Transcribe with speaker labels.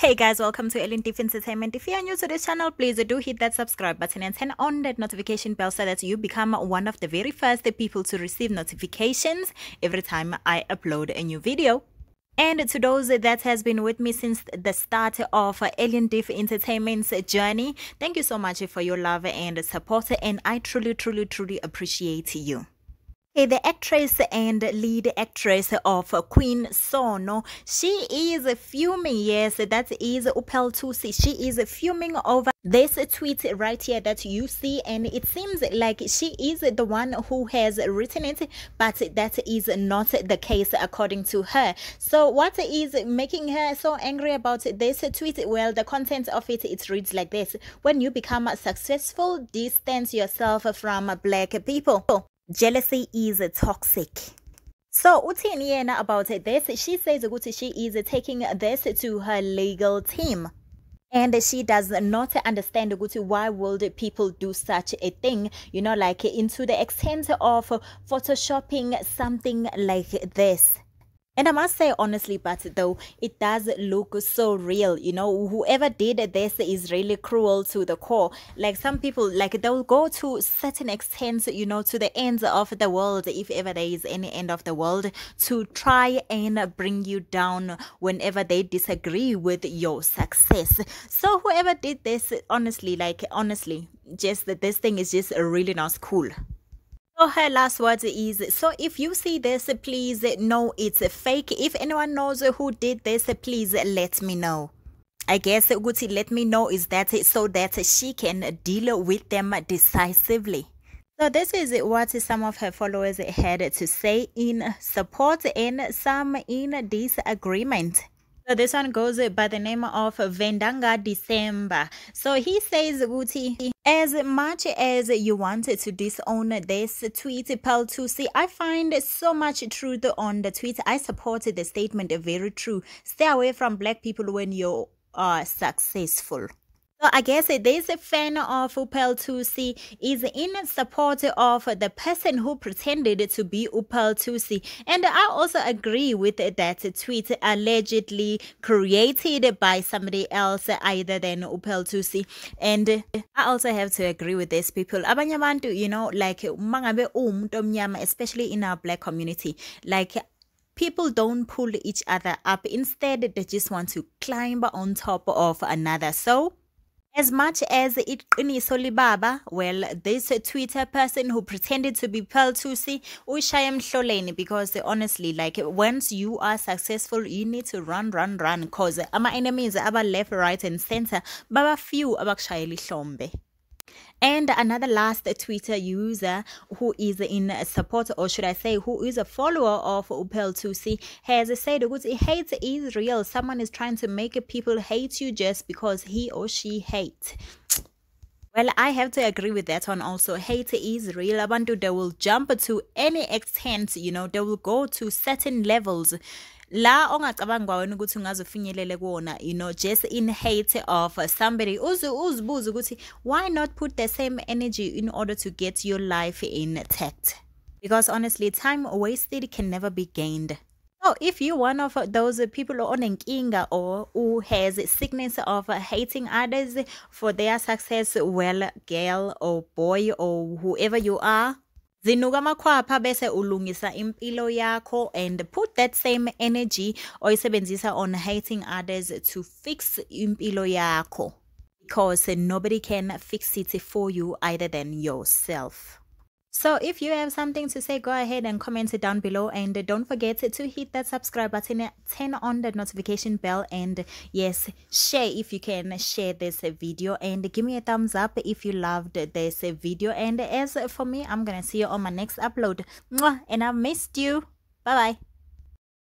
Speaker 1: Hey guys, welcome to Ellen Tiff Entertainment. If you are new to this channel, please do hit that subscribe button and turn on that notification bell so that you become one of the very first people to receive notifications every time I upload a new video. And to those that has been with me since the start of Alien Diff Entertainment's journey, thank you so much for your love and support and I truly, truly, truly appreciate you. The actress and lead actress of Queen Sono, she is fuming. Yes, that is Upel Tusi. She is fuming over this tweet right here that you see, and it seems like she is the one who has written it, but that is not the case according to her. So, what is making her so angry about this tweet? Well, the content of it it reads like this: When you become successful, distance yourself from black people jealousy is toxic so uthini yena about this she says ukuthi she is taking this to her legal team and she does not understand Guti, why would people do such a thing you know like into the extent of photoshopping something like this and I must say, honestly, but though it does look so real, you know, whoever did this is really cruel to the core. Like some people, like they'll go to certain extents, you know, to the ends of the world, if ever there is any end of the world, to try and bring you down whenever they disagree with your success. So whoever did this, honestly, like honestly, just that this thing is just really not cool. So her last words is so if you see this please know it's fake if anyone knows who did this please let me know I guess Guti let me know is that so that she can deal with them decisively so this is what some of her followers had to say in support and some in disagreement so this one goes by the name of Vendanga December. So he says, Guti, as much as you wanted to disown this tweet, see I find so much truth on the tweet. I support the statement very true. Stay away from black people when you're uh, successful. So I guess this fan of Upel is in support of the person who pretended to be Upel And I also agree with that tweet allegedly created by somebody else either than Upel And I also have to agree with these people. Abanyabantu, you know, like mangabe um especially in our black community, like people don't pull each other up. Instead, they just want to climb on top of another. So as much as iqiniso libaba, well, this Twitter person who pretended to be Pearl Tusi, am sholeni because honestly, like, once you are successful, you need to run, run, run, cause my enemies are left, right and center, baba few abakushayela ihlombe and another last Twitter user who is in support, or should I say, who is a follower of Upel Tusi, has said, Hate is real. Someone is trying to make people hate you just because he or she hates. Well, I have to agree with that one also. Hate is real. Abantu, they will jump to any extent, you know, they will go to certain levels la ongacabanga kwawena ukuthi ungaze ufinyelele kuwona you know just in hate of somebody uze uzibuze ukuthi why not put the same energy in order to get your life intact because honestly time wasted can never be gained so oh, if you're one of those people on inga or who has sickness of hating others for their success well girl or boy or whoever you are zinuka amakhwapha bese ulungisa impilo yakho and put that same energy oyisebenzisa on hating others to fix impilo yakho because nobody can fix it for you other than yourself so if you have something to say, go ahead and comment it down below and don't forget to hit that subscribe button, turn on the notification bell and yes, share if you can share this video and give me a thumbs up if you loved this video and as for me, I'm gonna see you on my next upload and I missed you. Bye bye.